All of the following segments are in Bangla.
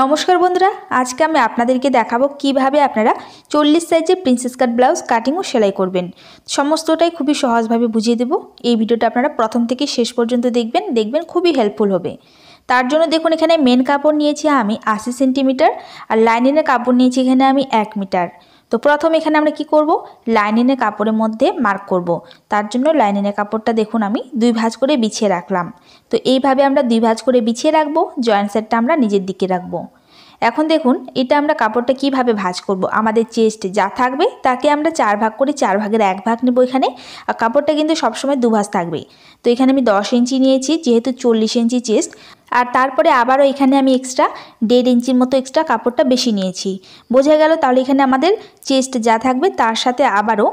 নমস্কার বন্ধুরা আজকে আমি আপনাদেরকে দেখাবো কিভাবে আপনারা চল্লিশ সাইজের প্রিন্সেস কাট ব্লাউজ কাটিং ও সেলাই করবেন সমস্তটাই খুবই সহজভাবে বুঝিয়ে দেবো এই ভিডিওটা আপনারা প্রথম থেকে শেষ পর্যন্ত দেখবেন দেখবেন খুবই হেল্পফুল হবে তার জন্য দেখুন এখানে মেন কাপড় নিয়েছি আমি আশি সেন্টিমিটার আর লাইনিনের কাপড় নিয়েছি এখানে আমি এক মিটার তো প্রথম এখানে আমরা কি করব লাইনিনে কাপড়ের মধ্যে মার্ক করব। তার জন্য লাইনিনে কাপড়টা দেখুন আমি দুই ভাঁজ করে বিছিয়ে রাখলাম তো এইভাবে আমরা দুই ভাঁজ করে বিছিয়ে রাখবো জয়েন্ট সেটটা আমরা নিজের দিকে রাখবো এখন দেখুন এটা আমরা কাপড়টা কিভাবে ভাঁজ করব। আমাদের চেস্ট যা থাকবে তাকে আমরা চার ভাগ করে চার ভাগের এক ভাগ নেব এখানে আর কাপড়টা কিন্তু সবসময় দুভাজ থাকবে তো এখানে আমি দশ ইঞ্চি নিয়েছি যেহেতু চল্লিশ ইঞ্চি চেস্ট আর তারপরে আবারও এখানে আমি এক্সট্রা দেড় ইঞ্চির মতো এক্সট্রা কাপড়টা বেশি নিয়েছি বোঝা গেল তাহলে এখানে আমাদের চেস্ট যা থাকবে তার সাথে আবারও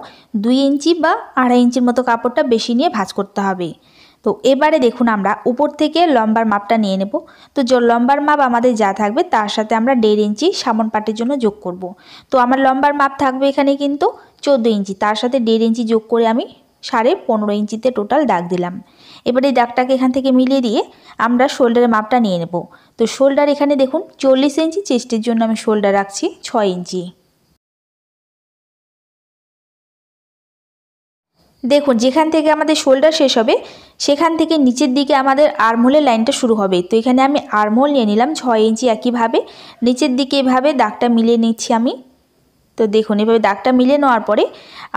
দুই ইঞ্চি বা আড়াই ইঞ্চির মতো কাপড়টা বেশি নিয়ে ভাজ করতে হবে তো এবারে দেখুন আমরা উপর থেকে লম্বার মাপটা নিয়ে নেব তো য লম্বার মাপ আমাদের যা থাকবে তার সাথে আমরা দেড় ইঞ্চি সামন পাটের জন্য যোগ করব। তো আমার লম্বার মাপ থাকবে এখানে কিন্তু চোদ্দো ইঞ্চি তার সাথে দেড় ইঞ্চি যোগ করে আমি সাড়ে পনেরো ইঞ্চিতে টোটাল দাগ দিলাম এবারে দাগটাকে এখান থেকে মিলিয়ে দিয়ে আমরা শোল্ডারের মাপটা নিয়ে নেব তো শোল্ডার এখানে দেখুন চল্লিশ ইঞ্চি চেস্টের জন্য আমি শোল্ডার রাখছি ছয় ইঞ্চি দেখুন যেখান থেকে আমাদের শোল্ডার শেষ হবে সেখান থেকে নিচের দিকে আমাদের আরমোলের লাইনটা শুরু হবে তো এখানে আমি আরমোল নিয়ে নিলাম ছয় ইঞ্চি একইভাবে নিচের দিকে এভাবে দাগটা মিলিয়ে নিচ্ছি আমি তো দেখুন এভাবে দাগটা মিলে নেওয়ার পরে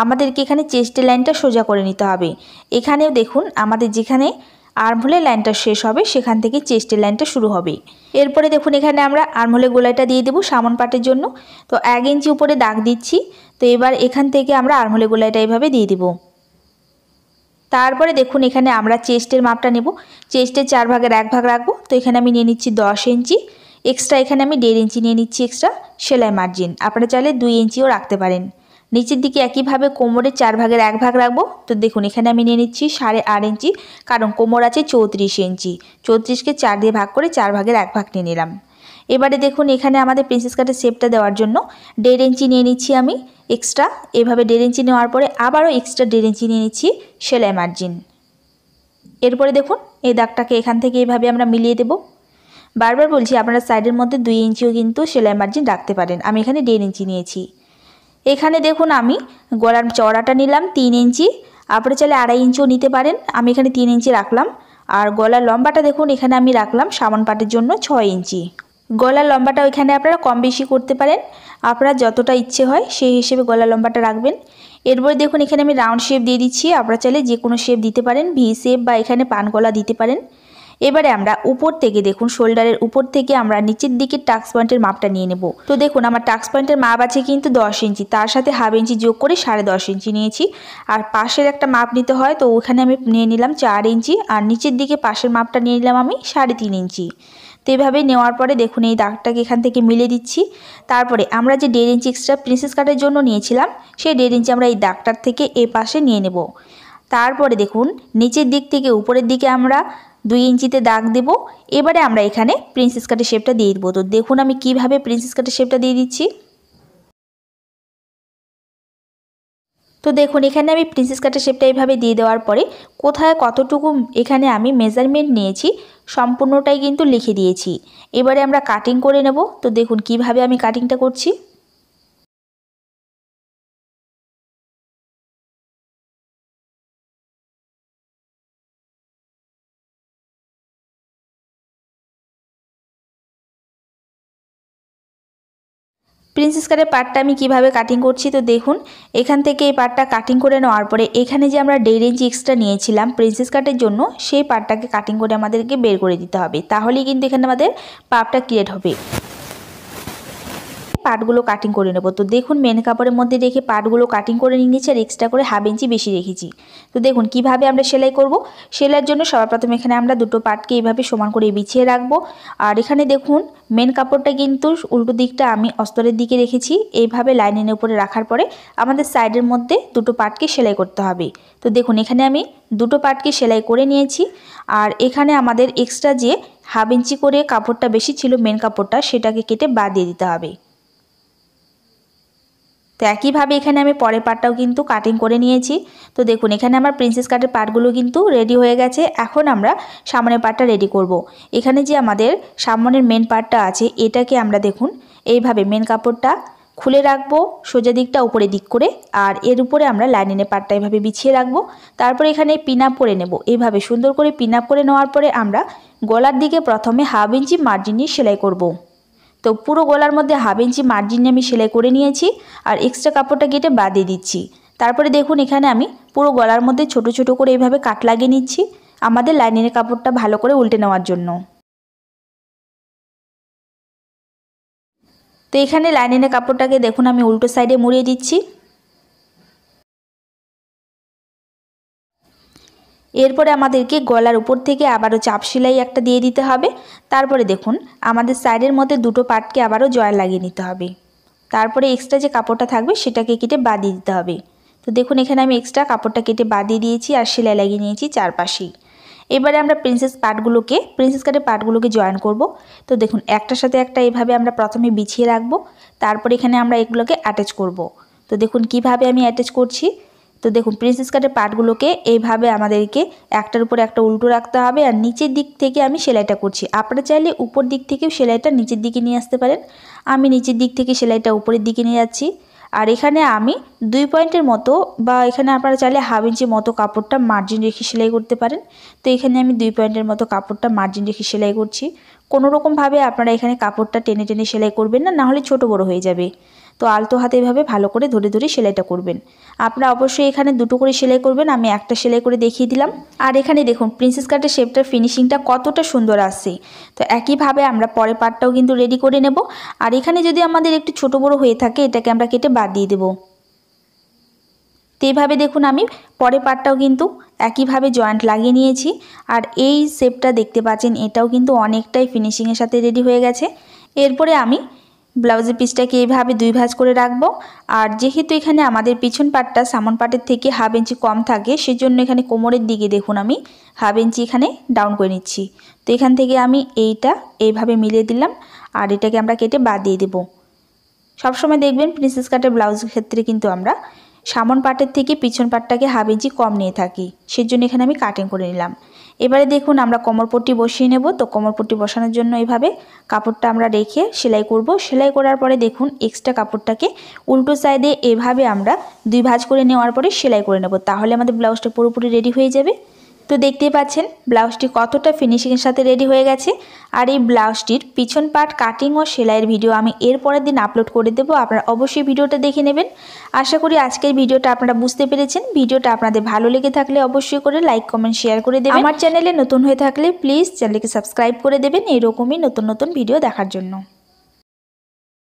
আমাদেরকে এখানে চেস্টের লাইনটা সোজা করে নিতে হবে এখানেও দেখুন আমাদের যেখানে আর্মহোলের লাইনটা শেষ হবে সেখান থেকে চেস্টের লাইনটা শুরু হবে এরপরে দেখুন এখানে আমরা আর্মহোলের গোলাইটা দিয়ে দেবো সামন পাটের জন্য তো এক ইঞ্চি উপরে দাগ দিচ্ছি তো এবার এখান থেকে আমরা আর্মহোলের গোলাইটা এভাবে দিয়ে দেবো তারপরে দেখুন এখানে আমরা চেস্টের মাপটা নেব চেস্টের চার ভাগের এক ভাগ রাখবো তো এখানে আমি নিয়ে নিচ্ছি দশ ইঞ্চি এক্সট্রা এখানে আমি দেড় ইঞ্চি নিয়ে নিচ্ছি এক্সট্রা সেলাই মার্জিন আপনারা চাইলে দুই ইঞ্চিও রাখতে পারেন নিচের দিকে একইভাবে কোমরের চার ভাগের এক ভাগ রাখবো তো দেখুন এখানে আমি নিয়ে নিচ্ছি সাড়ে আট ইঞ্চি কারণ কোমর আছে চৌত্রিশ ইঞ্চি চৌত্রিশকে চার দিয়ে ভাগ করে চার ভাগের এক ভাগ নিয়ে নিলাম এবারে দেখুন এখানে আমাদের প্রিন্সেস কাটের শেপটা দেওয়ার জন্য দেড় ইঞ্চি নিয়ে নিচ্ছি আমি এক্সট্রা এভাবে দেড় ইঞ্চি নেওয়ার পরে আবারও এক্সট্রা দেড় ইঞ্চি নিয়ে নিচ্ছি সেলাই মার্জিন এরপরে দেখুন এই দাগটাকে এখান থেকে এভাবে আমরা মিলিয়ে দেবো বারবার বলছি আপনারা সাইডের মধ্যে দুই ইঞ্চিও কিন্তু সেলাই মার্জিন রাখতে পারেন আমি এখানে দেড় ইঞ্চি নিয়েছি এখানে দেখুন আমি গলার চড়াটা নিলাম তিন ইঞ্চি আপনারা চাইলে আড়াই ইঞ্চিও নিতে পারেন আমি এখানে তিন ইঞ্চি রাখলাম আর গলার লম্বাটা দেখুন এখানে আমি রাখলাম সামান পাটের জন্য ছয় ইঞ্চি গলার লম্বাটা ওইখানে আপনারা কম বেশি করতে পারেন আপনারা যতটা ইচ্ছে হয় সেই হিসেবে গলা লম্বাটা রাখবেন এরপর দেখুন এখানে আমি রাউন্ড শেপ দিয়ে দিচ্ছি আপনারা চাইলে যে কোনো শেপ দিতে পারেন ভি শেপ বা এখানে পান গলা দিতে পারেন এবারে আমরা উপর থেকে দেখুন শোল্ডারের উপর থেকে আমরা নিচের দিকে টাক্স পয়েন্টের মাপটা নিয়ে নেব তো দেখুন আমার টাক্স পয়েন্টের মাপ আছে কিন্তু দশ ইঞ্চি তার সাথে হাফ ইঞ্চি যোগ করে সাড়ে দশ ইঞ্চি নিয়েছি আর পাশের একটা মাপ নিতে হয় তো ওখানে আমি নিয়ে নিলাম চার ইঞ্চি আর নিচের দিকে পাশের মাপটা নিয়ে নিলাম আমি সাড়ে তিন ইঞ্চি তো এভাবে নেওয়ার পরে দেখুন এই দাগটাকে এখান থেকে মিলে দিচ্ছি তারপরে আমরা যে দেড় ইঞ্চি এক্সট্রা প্রিন্সেস কাটের জন্য নিয়েছিলাম সেই দেড় ইঞ্চি আমরা এই দাগটার থেকে এ পাশে নিয়ে নেব তারপরে দেখুন নিচের দিক থেকে উপরের দিকে আমরা দুই ইঞ্চিতে দাগ দেব এবারে আমরা এখানে প্রিন্সেস কাটের শেপটা দিয়ে দেবো তো দেখুন আমি কিভাবে প্রিন্সেস কাটের শেপটা দিয়ে দিচ্ছি তো দেখুন এখানে আমি প্রিন্সেস কাটের শেপটা এইভাবে দিয়ে দেওয়ার পরে কোথায় কতটুকু এখানে আমি মেজারমেন্ট নিয়েছি সম্পূর্ণটাই কিন্তু লিখে দিয়েছি এবারে আমরা কাটিং করে নেব তো দেখুন কিভাবে আমি কাটিংটা করছি প্রিন্সেস কাটের পার্টটা আমি কিভাবে কাটিং করছি তো দেখুন এখান থেকে এই পার্টটা কাটিং করে নেওয়ার পরে এখানে যে আমরা দেড় ইঞ্চি এক্সট্রা নিয়েছিলাম প্রিন্সেস কাটের জন্য সেই পার্টটাকে কাটিং করে আমাদেরকে বের করে দিতে হবে তাহলেই কিন্তু এখানে আমাদের পাপটা ক্রিয়েট হবে পাটগুলো কাটিং করে নেব তো দেখুন মেন কাপড়ের মধ্যে রেখে পাটগুলো কাটিং করে নিয়েছি আর এক্সট্রা করে হাফ ইঞ্চি বেশি রেখেছি তো দেখুন কিভাবে আমরা সেলাই করব সেলাইয়ের জন্য সবার প্রথমে এখানে আমরা দুটো পাটকে এইভাবে সমান করে বিছিয়ে রাখবো আর এখানে দেখুন মেন কাপড়টা কিন্তু উল্টো দিকটা আমি অস্তরের দিকে রেখেছি এইভাবে লাইনের উপরে রাখার পরে আমাদের সাইডের মধ্যে দুটো পাটকে সেলাই করতে হবে তো দেখুন এখানে আমি দুটো পাটকে সেলাই করে নিয়েছি আর এখানে আমাদের এক্সট্রা যে হাফ ইঞ্চি করে কাপড়টা বেশি ছিল মেন কাপড়টা সেটাকে কেটে বাদ দিয়ে দিতে হবে তো একইভাবে এখানে আমি পরের পার্টটাও কিন্তু কাটিং করে নিয়েছি তো দেখুন এখানে আমার প্রিন্সেস কাটের পার্টগুলো কিন্তু রেডি হয়ে গেছে এখন আমরা সামনের পার্টটা রেডি করব। এখানে যে আমাদের সামনের মেন পার্টটা আছে এটাকে আমরা দেখুন এইভাবে মেন কাপড়টা খুলে রাখবো সোজা দিকটা উপরে দিক করে আর এর উপরে আমরা লাইনিনের পার্টটা এভাবে বিছিয়ে রাখবো তারপর এখানে পিন আপ করে নেব এইভাবে সুন্দর করে পিন আপ করে নেওয়ার পরে আমরা গলার দিকে প্রথমে হাফ ইঞ্চি মার্জিন নিয়ে সেলাই করবো তো পুরো গলার মধ্যে হাফ ইঞ্চি মার্জিন আমি সেলাই করে নিয়েছি আর এক্সট্রা কাপড়টা কেটে বাদ দিয়ে দিচ্ছি তারপরে দেখুন এখানে আমি পুরো গলার মধ্যে ছোট ছোট করে এইভাবে কাট লাগিয়ে নিচ্ছি আমাদের লাইনের কাপড়টা ভালো করে উল্টে নেওয়ার জন্য তো এখানে লাইনের কাপড়টাকে দেখুন আমি উল্টো সাইডে মুড়িয়ে দিচ্ছি এরপরে আমাদেরকে গলার উপর থেকে আবারও চাপ সেলাই একটা দিয়ে দিতে হবে তারপরে দেখুন আমাদের সাইডের মধ্যে দুটো পাটকে আবারও জয় লাগিয়ে নিতে হবে তারপরে এক্সট্রা যে কাপড়টা থাকবে সেটাকে কেটে বাদিয়ে দিতে হবে তো দেখুন এখানে আমি এক্সট্রা কাপড়টা কেটে বাদিয়ে দিয়েছি আর সেলাই লাগিয়ে নিয়েছি চারপাশেই এবারে আমরা প্রিন্সেস পার্টগুলোকে প্রিন্সেস কাটের পাটগুলোকে জয়েন করব তো দেখুন একটার সাথে একটা এভাবে আমরা প্রথমে বিছিয়ে রাখবো তারপর এখানে আমরা এগুলোকে অ্যাটাচ করব। তো দেখুন কিভাবে আমি অ্যাটাচ করছি তো দেখুন প্রিন্সেস কাটের পার্টগুলোকে এইভাবে আমাদেরকে একটার উপর একটা উল্টো রাখতে হবে আর নিচের দিক থেকে আমি সেলাইটা করছি আপনারা চাইলে উপর দিক থেকেও সেলাইটা নিচের দিকে নিয়ে আসতে পারেন আমি নিচের দিক থেকে সেলাইটা উপরের দিকে নিয়ে যাচ্ছি আর এখানে আমি দুই পয়েন্টের মতো বা এখানে আপনারা চাইলে হাফ ইঞ্চি মতো কাপড়টা মার্জিন রেখে সেলাই করতে পারেন তো এখানে আমি দুই পয়েন্টের মতো কাপড়টা মার্জিন রেখে সেলাই করছি কোনোরকমভাবে আপনারা এখানে কাপড়টা টেনে টেনে সেলাই করবেন না নাহলে ছোটো বড় হয়ে যাবে তো আলতো হাতে এভাবে ভালো করে ধরে ধরে সেলাইটা করবেন আপনারা অবশ্যই এখানে দুটো করে সেলাই করবেন আমি একটা সেলাই করে দেখিয়ে দিলাম আর এখানে দেখুন প্রিন্সেস কাটের শেপটার ফিনিশিংটা কতটা সুন্দর আসছে তো একইভাবে আমরা পরে পাটটাও কিন্তু রেডি করে নেব আর এখানে যদি আমাদের একটু ছোট বড় হয়ে থাকে এটাকে আমরা কেটে বাদ দিয়ে দেবো তো এইভাবে দেখুন আমি পরে পাটটাও কিন্তু একইভাবে জয়েন্ট লাগিয়ে নিয়েছি আর এই শেপটা দেখতে পাচ্ছেন এটাও কিন্তু অনেকটাই ফিনিশিংয়ের সাথে রেডি হয়ে গেছে এরপরে আমি ব্লাউজের পিসটাকে এইভাবে দুই ভাঁজ করে রাখবো আর যেহেতু এখানে আমাদের পিছন পাটটা সামন পাটের থেকে হাফ ইঞ্চি কম থাকে সেজন্য এখানে কোমরের দিকে দেখুন আমি হাফ ইঞ্চি এখানে ডাউন করে নিচ্ছি তো এখান থেকে আমি এইটা এইভাবে মিলিয়ে দিলাম আর এটাকে আমরা কেটে বাদ দিয়ে দেবো সবসময় দেখবেন প্রিন্সেস কাটের ব্লাউজের ক্ষেত্রে কিন্তু আমরা সামন পাটের থেকে পিছন পাটটাকে হাফ ইঞ্চি কম নিয়ে থাকি সেজন্য এখানে আমি কাটিং করে নিলাম এবারে দেখুন আমরা কোমরপট্টি বসিয়ে নেব তো কোমরপট্টি বসানোর জন্য এইভাবে কাপড়টা আমরা রেখে সেলাই করব সেলাই করার পরে দেখুন এক্সট্রা কাপড়টাকে উল্টো সাইডে এভাবে আমরা দুই ভাঁজ করে নেওয়ার পরে সেলাই করে নেব তাহলে আমাদের ব্লাউজটা পুরোপুরি রেডি হয়ে যাবে তো দেখতেই পাচ্ছেন ব্লাউজটি কতটা ফিনিশিংয়ের সাথে রেডি হয়ে গেছে আর এই ব্লাউজটির পিছন পার্ট কাটিং ও সেলাইয়ের ভিডিও আমি এর পরের দিন আপলোড করে দেবো আপনারা অবশ্যই ভিডিওটা দেখে নেবেন আশা করি আজকের ভিডিওটা আপনারা বুঝতে পেরেছেন ভিডিওটা আপনাদের ভালো লেগে থাকলে অবশ্যই করে লাইক কমেন্ট শেয়ার করে দেবেন আমার চ্যানেলে নতুন হয়ে থাকলে প্লিজ চ্যানেলকে সাবস্ক্রাইব করে দেবেন এরকমই নতুন নতুন ভিডিও দেখার জন্য